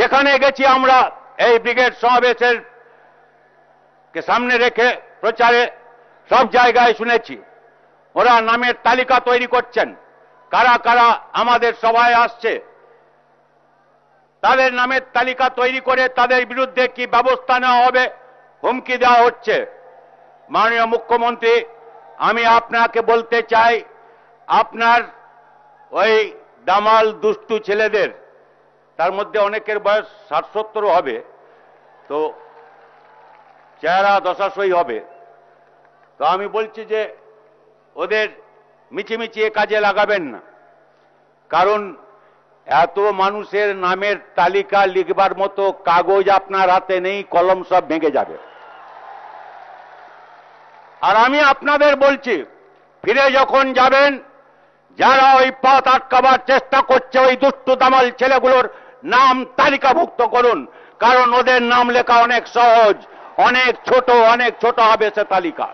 যেখানে গেছি আমরা এই ব্রিগেড সমাবেশের কে সামনে রেখে প্রচারে সব জায়গায় শুনেছি ওরা নামের তালিকা তৈরি করছেন কারা কারা আমাদের সভায় আসছে তাদের নামের তালিকা তৈরি করে তাদের বিরুদ্ধে কি ব্যবস্থা নেওয়া হবে হুমকি দেওয়া হচ্ছে মাননীয় মুখ্যমন্ত্রী আমি আপনাকে বলতে চাই আপনার ওই দামাল দুষ্টু ছেলেদের তার মধ্যে অনেকের বয়স ষাট সত্তরও হবে তো চেহারা দশাশয়ী হবে তো আমি বলছি যে ওদের মিচিমিচিয়ে কাজে লাগাবেন না কারণ এত মানুষের নামের তালিকা লিখবার মতো কাগজ আপনার হাতে নেই কলম সব ভেঙে যাবে আর আমি আপনাদের বলছি ফিরে যখন যাবেন যারা ওই পথ আটকাবার চেষ্টা করছে ওই দুষ্টু দামাল ছেলেগুলোর নাম তালিকাভুক্ত করুন কারণ ওদের নাম লেখা অনেক সহজ অনেক ছোট অনেক ছোট হবে সে তালিকা